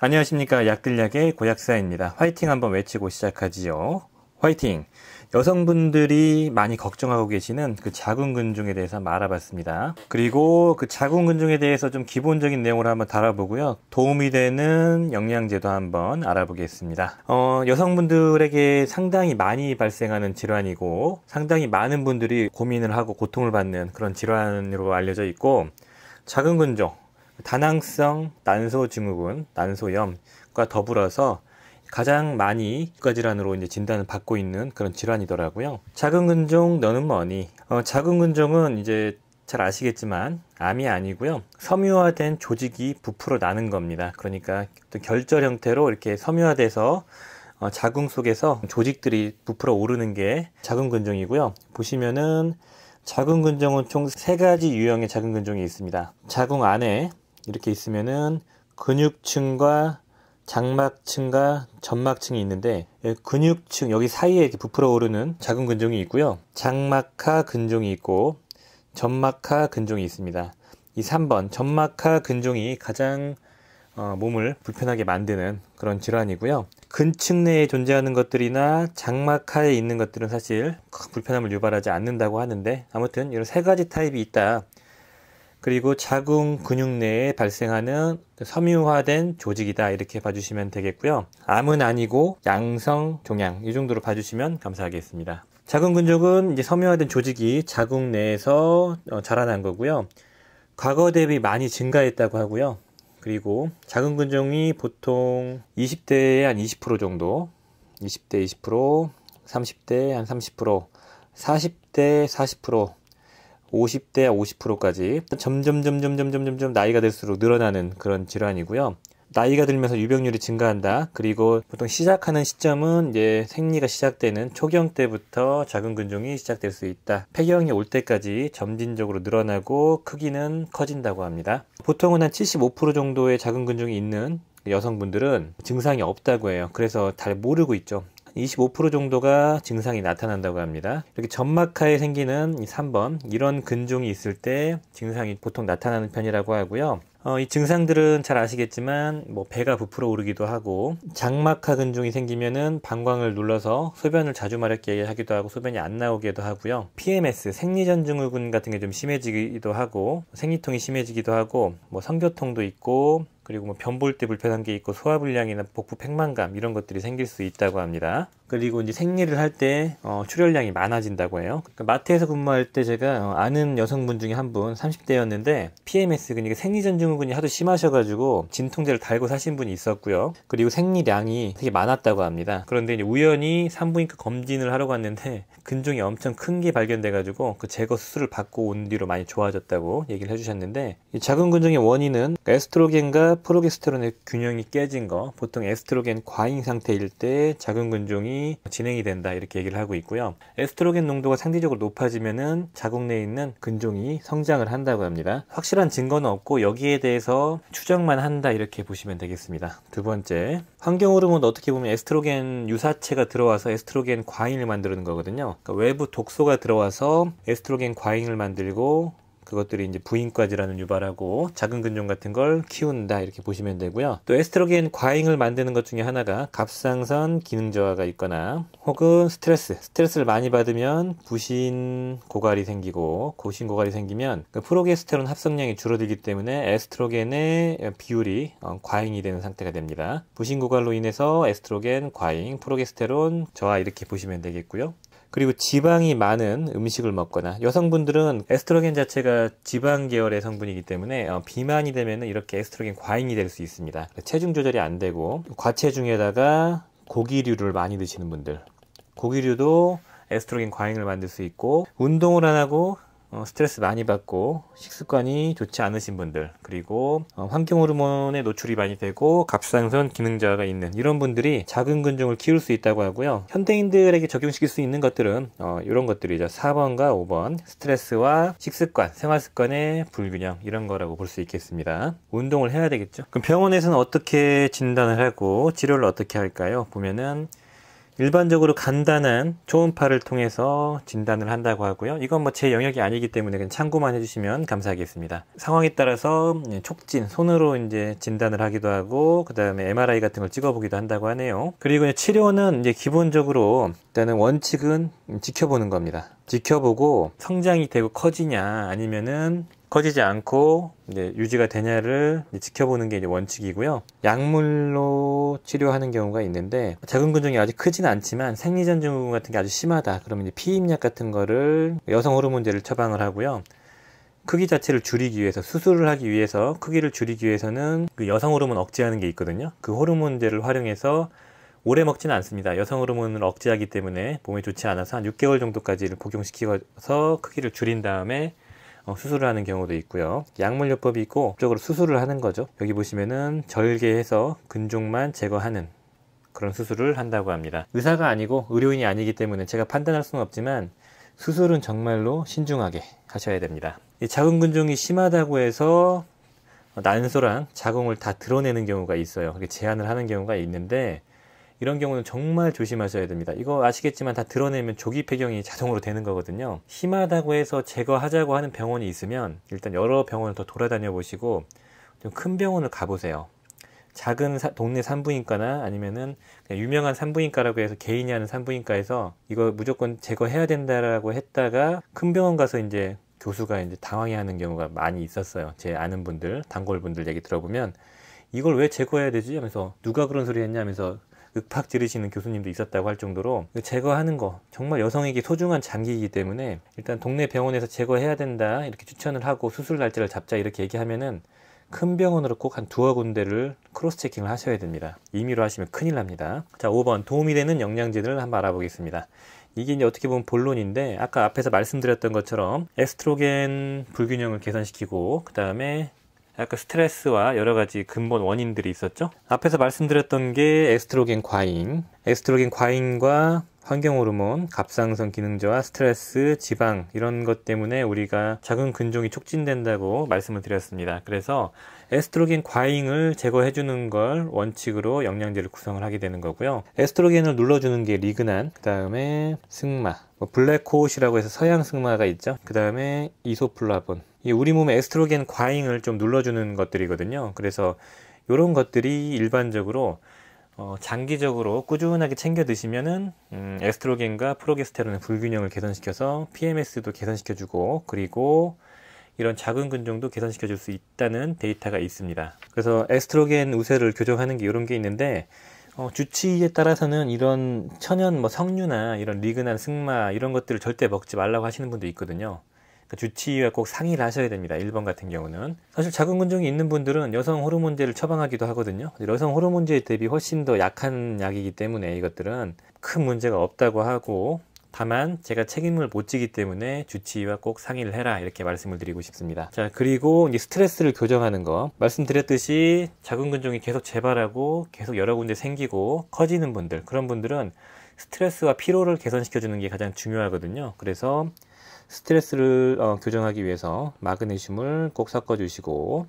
안녕하십니까. 약들약의 고약사입니다. 화이팅 한번 외치고 시작하지요. 화이팅! 여성분들이 많이 걱정하고 계시는 그 자궁근종에 대해서 한번 알아봤습니다. 그리고 그 자궁근종에 대해서 좀 기본적인 내용을 한번 달아보고요. 도움이 되는 영양제도 한번 알아보겠습니다. 어, 여성분들에게 상당히 많이 발생하는 질환이고 상당히 많은 분들이 고민을 하고 고통을 받는 그런 질환으로 알려져 있고 자궁근종 다낭성 난소증후군, 난소염과 더불어서 가장 많이 이과 질환으로 이제 진단을 받고 있는 그런 질환이더라고요. 작은 근종 너는 뭐니? 어, 작은 근종은 이제 잘 아시겠지만 암이 아니고요. 섬유화된 조직이 부풀어 나는 겁니다. 그러니까 또 결절 형태로 이렇게 섬유화돼서 어, 자궁 속에서 조직들이 부풀어 오르는 게 작은 근종이고요. 보시면은 작은 근종은 총 세 가지 유형의 작은 근종이 있습니다. 자궁 안에 이렇게 있으면은 근육층과 장막층과 점막층이 있는데 예, 근육층 여기 사이에 이렇게 부풀어 오르는 작은 근종이 있고요. 장막하 근종이 있고 점막하 근종이 있습니다. 이 3번 점막하 근종이 가장 어, 몸을 불편하게 만드는 그런 질환이고요. 근층 내에 존재하는 것들이나 장막하에 있는 것들은 사실 불편함을 유발하지 않는다고 하는데 아무튼 이런 세 가지 타입이 있다. 그리고 자궁 근육 내에 발생하는 섬유화된 조직이다 이렇게 봐주시면 되겠고요. 암은 아니고 양성 종양 이 정도로 봐주시면 감사하겠습니다. 자궁 근종은 이제 섬유화된 조직이 자궁 내에서 어, 자라난 거고요. 과거 대비 많이 증가했다고 하고요. 그리고 자궁 근종이 보통 20대에 한 20% 정도, 20대 20%, 30대 한 30%, 40대 40%, 50대 50%까지 점점 점점 점점 점점 나이가 들수록 늘어나는 그런 질환이고요. 나이가 들면서 유병률이 증가한다. 그리고 보통 시작하는 시점은 이제 생리가 시작되는 초경 때부터 작은 근종이 시작될 수 있다. 폐경이 올 때까지 점진적으로 늘어나고 크기는 커진다고 합니다. 보통은 한 75% 정도의 작은 근종이 있는 여성분들은 증상이 없다고 해요. 그래서 잘 모르고 있죠. 25% 정도가 증상이 나타난다고 합니다. 이렇게 점막하에 생기는 3번 이런 근종이 있을 때 증상이 보통 나타나는 편이라고 하고요. 어, 이 증상들은 잘 아시겠지만 뭐 배가 부풀어 오르기도 하고 장막하 근종이 생기면은 방광을 눌러서 소변을 자주 마렵게 하기도 하고 소변이 안 나오기도 하고요. PMS 생리전증후군 같은 게 좀 심해지기도 하고 생리통이 심해지기도 하고 뭐 성교통도 있고 그리고 뭐 변 볼 때 불편한 게 있고 소화불량이나 복부 팽만감 이런 것들이 생길 수 있다고 합니다. 그리고 이제 생리를 할때 어, 출혈량이 많아진다고 해요. 그러니까 마트에서 근무할 때 제가 어, 아는 여성분 중에 한 분 30대였는데 PMS 그러니까 생리전증후군이 하도 심하셔가지고 진통제를 달고 사신 분이 있었고요. 그리고 생리량이 되게 많았다고 합니다. 그런데 우연히 산부인과 검진을 하러 갔는데 근종이 엄청 큰 게 발견돼가지고 그 제거 수술을 받고 온 뒤로 많이 좋아졌다고 얘기를 해주셨는데 작은 근종의 원인은 그러니까 에스트로겐과 프로게스테론의 균형이 깨진 거 보통 에스트로겐 과잉 상태일 때 작은 근종이 진행이 된다 이렇게 얘기를 하고 있고요. 에스트로겐 농도가 상대적으로 높아지면은 자궁 내에 있는 근종이 성장을 한다고 합니다. 확실한 증거는 없고 여기에 대해서 추정만 한다 이렇게 보시면 되겠습니다. 두 번째, 환경 호르몬 어떻게 보면 에스트로겐 유사체가 들어와서 에스트로겐 과잉을 만드는 거거든요. 그러니까 외부 독소가 들어와서 에스트로겐 과잉을 만들고 그것들이 이제 부인과 질환을 유발하고 작은 근종 같은 걸 키운다 이렇게 보시면 되고요. 또 에스트로겐 과잉을 만드는 것 중에 하나가 갑상선 기능 저하가 있거나 혹은 스트레스, 스트레스를 많이 받으면 부신 고갈이 생기고 고신 고갈이 생기면 그 프로게스테론 합성량이 줄어들기 때문에 에스트로겐의 비율이 어, 과잉이 되는 상태가 됩니다. 부신 고갈로 인해서 에스트로겐 과잉, 프로게스테론 저하 이렇게 보시면 되겠고요. 그리고 지방이 많은 음식을 먹거나 여성분들은 에스트로겐 자체가 지방 계열의 성분이기 때문에 어, 비만이 되면 이렇게 에스트로겐 과잉이 될 수 있습니다. 체중 조절이 안 되고 과체중에다가 고기류를 많이 드시는 분들 고기류도 에스트로겐 과잉을 만들 수 있고 운동을 안 하고 어, 스트레스 많이 받고 식습관이 좋지 않으신 분들 그리고 어, 환경 호르몬에 노출이 많이 되고 갑상선 기능 자가 있는 이런 분들이 작은 근종을 키울 수 있다고 하고요 현대인들에게 적용시킬 수 있는 것들은 어, 이런 것들이죠 4번과 5번 스트레스와 식습관 생활습관의 불균형 이런 거라고 볼 수 있겠습니다 운동을 해야 되겠죠 그럼 병원에서는 어떻게 진단을 하고 치료를 어떻게 할까요 보면은 일반적으로 간단한 초음파를 통해서 진단을 한다고 하고요. 이건 뭐 제 영역이 아니기 때문에 그냥 참고만 해주시면 감사하겠습니다. 상황에 따라서 예, 촉진, 손으로 이제 진단을 하기도 하고, 그 다음에 MRI 같은 걸 찍어보기도 한다고 하네요. 그리고 치료는 이제 기본적으로 일단은 원칙은 지켜보는 겁니다. 지켜보고 성장이 되고 커지냐 아니면은 커지지 않고 이제 유지가 되냐를 이제 지켜보는 게 이제 원칙이고요. 약물로 치료하는 경우가 있는데 작은 근종이아직크지는 않지만 생리전 증후군 같은 게 아주 심하다. 그러면 이제 피임약 같은 거를 여성 호르몬제를 처방을 하고요. 크기 자체를 줄이기 위해서 수술을 하기 위해서 크기를 줄이기 위해서는 그 여성 호르몬 억제하는 게 있거든요. 그 호르몬제를 활용해서 오래 먹지는 않습니다. 여성 호르몬을 억제하기 때문에 몸에 좋지 않아서 한 6개월 정도까지를 복용시키고서 크기를 줄인 다음에 어, 수술을 하는 경우도 있고요. 약물요법이 있고 쪽으로 수술을 하는 거죠. 여기 보시면은 절개해서 근종만 제거하는 그런 수술을 한다고 합니다. 의사가 아니고 의료인이 아니기 때문에 제가 판단할 수는 없지만 수술은 정말로 신중하게 하셔야 됩니다. 이 작은 근종이 심하다고 해서 난소랑 자궁을 다 드러내는 경우가 있어요. 그렇게 제한을 하는 경우가 있는데 이런 경우는 정말 조심하셔야 됩니다. 이거 아시겠지만 다 드러내면 조기 폐경이 자동으로 되는 거거든요. 심하다고 해서 제거하자고 하는 병원이 있으면 일단 여러 병원을 더 돌아다녀 보시고 좀 큰 병원을 가보세요. 작은 사, 동네 산부인과나 아니면은 유명한 산부인과라고 해서 개인이 하는 산부인과에서 이거 무조건 제거해야 된다라고 했다가 큰 병원 가서 이제 교수가 이제 당황해하는 경우가 많이 있었어요. 제 아는 분들, 단골 분들 얘기 들어보면 이걸 왜 제거해야 되지? 하면서 누가 그런 소리 했냐 하면서 윽박 지르시는 교수님도 있었다고 할 정도로 제거하는 거 정말 여성에게 소중한 장기이기 때문에 일단 동네 병원에서 제거해야 된다 이렇게 추천을 하고 수술 날짜를 잡자 이렇게 얘기하면은 큰 병원으로 꼭 한 두어 군데를 크로스 체킹을 하셔야 됩니다. 임의로 하시면 큰일 납니다. 자, 5번 도움이 되는 영양제들을 한번 알아보겠습니다. 이게 이제 어떻게 보면 본론인데 아까 앞에서 말씀드렸던 것처럼 에스트로겐 불균형을 개선시키고 그 다음에 약간 스트레스와 여러 가지 근본 원인들이 있었죠. 앞에서 말씀드렸던 게 에스트로겐 과잉, 에스트로겐 과잉과 환경호르몬, 갑상선 기능저하, 스트레스, 지방 이런 것 때문에 우리가 작은 근종이 촉진된다고 말씀을 드렸습니다. 그래서 에스트로겐 과잉을 제거해 주는 걸 원칙으로 영양제를 구성을 하게 되는 거고요. 에스트로겐을 눌러 주는 게 리그난, 그다음에 승마, 뭐 블랙코웃이라고 해서 서양 승마가 있죠. 그다음에 이소플라본. 이 우리 몸의 에스트로겐 과잉을 좀 눌러 주는 것들이거든요. 그래서 이런 것들이 일반적으로 어, 장기적으로 꾸준하게 챙겨 드시면은 음, 에스트로겐과 프로게스테론의 불균형을 개선시켜서 PMS도 개선시켜주고 그리고 이런 작은 근종도 개선시켜줄 수 있다는 데이터가 있습니다. 그래서 에스트로겐 우세를 교정하는 게 이런 게 있는데 어, 주치의에 따라서는 이런 천연 뭐 석류나 이런 리그난 승마 이런 것들을 절대 먹지 말라고 하시는 분도 있거든요. 그 주치의와 꼭 상의를 하셔야 됩니다. 1번 같은 경우는. 사실 작은 근종이 있는 분들은 여성 호르몬제를 처방하기도 하거든요. 여성 호르몬제 대비 훨씬 더 약한 약이기 때문에 이것들은 큰 문제가 없다고 하고 다만 제가 책임을 못 지기 때문에 주치의와 꼭 상의를 해라 이렇게 말씀을 드리고 싶습니다 자 그리고 이제 스트레스를 교정하는 거 말씀드렸듯이 작은 근종이 계속 재발하고 계속 여러 군데 생기고 커지는 분들 그런 분들은 스트레스와 피로를 개선시켜 주는 게 가장 중요하거든요 그래서 스트레스를 어, 교정하기 위해서 마그네슘을 꼭 섞어주시고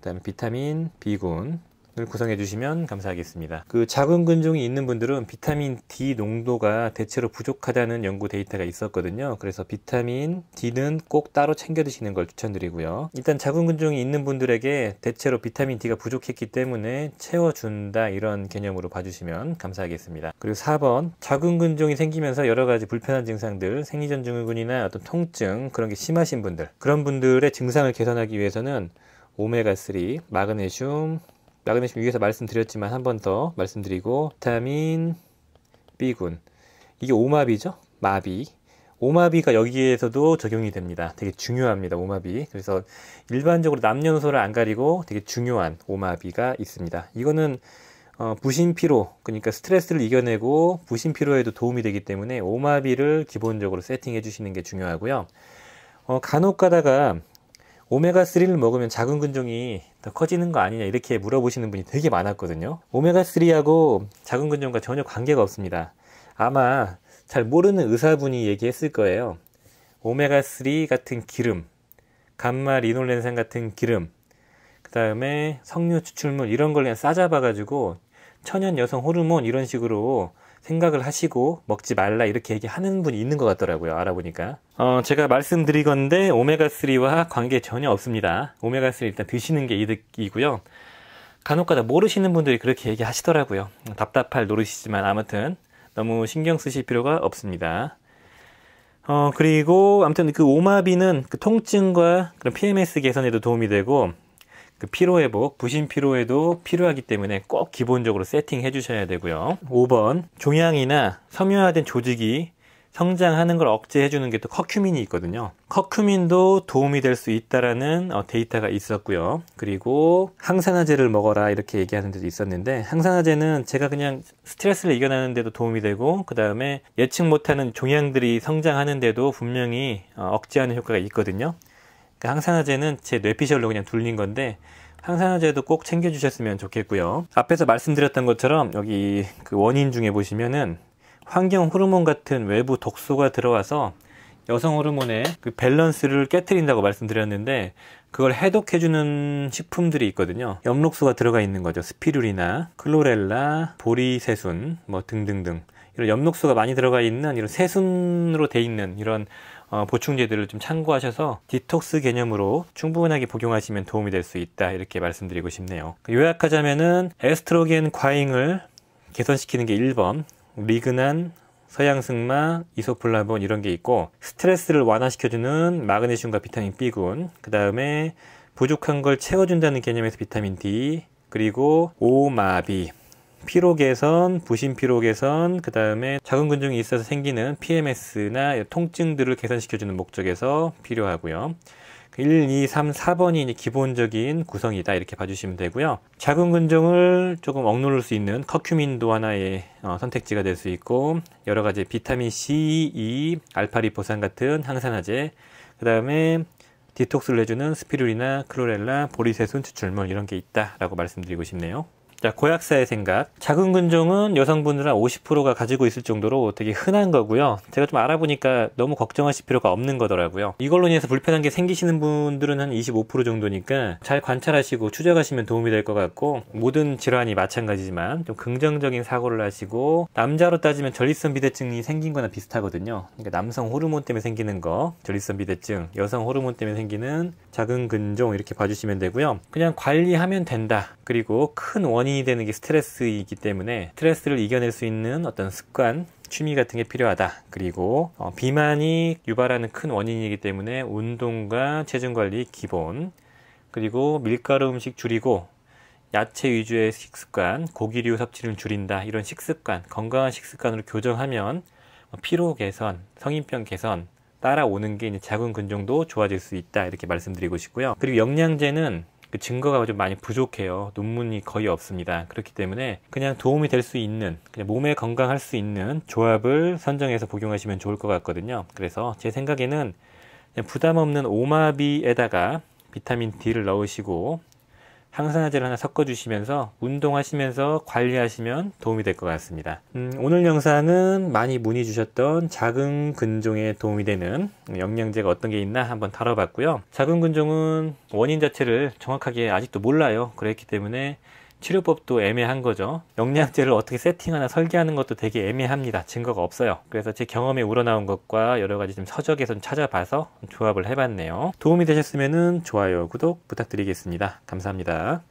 그다음에 비타민 비군 구성해 주시면 감사하겠습니다. 그 작은 근종이 있는 분들은 비타민 D 농도가 대체로 부족하다는 연구 데이터가 있었거든요. 그래서 비타민 D는 꼭 따로 챙겨 드시는 걸 추천드리고요. 일단 작은 근종이 있는 분들에게 대체로 비타민 D가 부족했기 때문에 채워준다 이런 개념으로 봐주시면 감사하겠습니다. 그리고 4번 작은 근종이 생기면서 여러 가지 불편한 증상들 생리전 증후군이나 어떤 통증 그런 게 심하신 분들 그런 분들의 증상을 개선하기 위해서는 오메가3, 마그네슘, 마그네슘 위에서 말씀드렸지만 한 번 더 말씀드리고 비타민 B군 이게 오마비죠? 마비 오마비가 여기에서도 적용이 됩니다. 되게 중요합니다. 오마비. 그래서 일반적으로 남녀노소를 안 가리고 되게 중요한 오마비가 있습니다. 이거는 어, 부신 피로, 그러니까 스트레스를 이겨내고 부신 피로에도 도움이 되기 때문에 오마비를 기본적으로 세팅해 주시는 게 중요하고요. 어, 간혹 가다가 오메가3를 먹으면 작은 근종이 더 커지는 거 아니냐 이렇게 물어보시는 분이 되게 많았거든요. 오메가3하고 작은 근종과 전혀 관계가 없습니다. 아마 잘 모르는 의사분이 얘기했을 거예요. 오메가3 같은 기름, 감마 리놀렌산 같은 기름, 그 다음에 석류 추출물 이런 걸 그냥 싸잡아가지고 천연 여성 호르몬 이런 식으로 생각을 하시고 먹지 말라 이렇게 얘기하는 분이 있는 것 같더라고요. 알아보니까. 어, 제가 말씀드리건데 오메가3와 관계 전혀 없습니다. 오메가3 일단 드시는 게 이득이고요. 간혹가다 모르시는 분들이 그렇게 얘기하시더라고요. 답답할 노릇이지만 아무튼 너무 신경 쓰실 필요가 없습니다. 어, 그리고 아무튼 그 오마비는 그 통증과 그런 PMS 개선에도 도움이 되고 그 피로 회복, 부신 피로에도 필요하기 때문에 꼭 기본적으로 세팅해 주셔야 되고요. 5번 종양이나 섬유화된 조직이 성장하는 걸 억제해 주는 게 또 커큐민이 있거든요. 커큐민도 도움이 될 수 있다라는 어, 데이터가 있었고요. 그리고 항산화제를 먹어라 이렇게 얘기하는 데도 있었는데 항산화제는 제가 그냥 스트레스를 이겨내는 데도 도움이 되고 그 다음에 예측 못하는 종양들이 성장하는 데도 분명히 어, 억제하는 효과가 있거든요. 그러니까 항산화제는 제 뇌피셜로 그냥 둘린 건데 항산화제도 꼭 챙겨주셨으면 좋겠고요. 앞에서 말씀드렸던 것처럼 여기 그 원인 중에 보시면은 환경 호르몬 같은 외부 독소가 들어와서 여성 호르몬의 그 밸런스를 깨뜨린다고 말씀드렸는데 그걸 해독해주는 식품들이 있거든요. 엽록소가 들어가 있는 거죠. 스피룰이나 클로렐라, 보리세순 뭐 등등등 이런 엽록소가 많이 들어가 있는 이런 세순으로 돼 있는 이런 어, 보충제들을 좀 참고하셔서 디톡스 개념으로 충분하게 복용하시면 도움이 될 수 있다 이렇게 말씀드리고 싶네요. 그 요약하자면은 에스트로겐 과잉을 개선시키는 게 1번, 리그난, 서양승마, 이소플라본 이런 게 있고 스트레스를 완화시켜주는 마그네슘과 비타민 B군, 그 다음에 부족한 걸 채워준다는 개념에서 비타민 D, 그리고 오마비, 피로 개선, 부신 피로 개선, 그 다음에 작은 근종이 있어서 생기는 PMS나 통증들을 개선시켜주는 목적에서 필요하고요. 1, 2, 3, 4번이 이제 기본적인 구성이다 이렇게 봐주시면 되고요. 작은 근종을 조금 억누를 수 있는 커큐민도 하나의 어, 선택지가 될 수 있고 여러 가지 비타민 C, E, 알파리포산 같은 항산화제, 그 다음에 디톡스를 해주는 스피룰이나 크로렐라, 보리세순, 추출물 이런 게 있다라고 말씀드리고 싶네요. 자, 고약사의 생각. 작은 근종은 여성분들 은 50%가 가지고 있을 정도로 되게 흔한 거고요. 제가 좀 알아보니까 너무 걱정하실 필요가 없는 거더라고요. 이걸로 인해서 불편한 게 생기시는 분들은 한 25% 정도니까 잘 관찰하시고 추적하시면 도움이 될 것 같고 모든 질환이 마찬가지지만 좀 긍정적인 사고를 하시고 남자로 따지면 전립선 비대증이 생긴 거나 비슷하거든요. 그러니까 남성 호르몬 때문에 생기는 거, 전립선 비대증, 여성 호르몬 때문에 생기는 작은 근종 이렇게 봐주시면 되고요. 그냥 관리하면 된다. 그리고 큰 원인이 되는 게 스트레스이기 때문에 스트레스를 이겨낼 수 있는 어떤 습관 취미 같은 게 필요하다. 그리고 어, 비만이 유발하는 큰 원인이기 때문에 운동과 체중 관리 기본 그리고 밀가루 음식 줄이고 야채 위주의 식습관, 고기류 섭취를 줄인다. 이런 식습관, 건강한 식습관으로 교정하면 피로 개선, 성인병 개선 따라오는 게 이제 작은 근종도 좋아질 수 있다. 이렇게 말씀드리고 싶고요. 그리고 영양제는 그 증거가 좀 많이 부족해요. 논문이 거의 없습니다. 그렇기 때문에 그냥 도움이 될 수 있는 그냥 몸에 건강할 수 있는 조합을 선정해서 복용하시면 좋을 것 같거든요. 그래서 제 생각에는 그냥 부담 없는 오마비에다가 비타민 D를 넣으시고 항산화제를 하나 섞어주시면서 운동하시면서 관리하시면 도움이 될 것 같습니다. 음, 오늘 영상은 많이 문의 주셨던 작은 근종에 도움이 되는 영양제가 어떤 게 있나 한번 다뤄봤고요. 작은 근종은 원인 자체를 정확하게 아직도 몰라요. 그랬기 때문에 치료법도 애매한 거죠. 영양제를 어떻게 세팅하나 설계하는 것도 되게 애매합니다. 증거가 없어요. 그래서 제 경험에 우러나온 것과 여러 가지 좀 서적에서 좀 찾아봐서 조합을 해봤네요. 도움이 되셨으면 좋아요, 구독 부탁드리겠습니다. 감사합니다.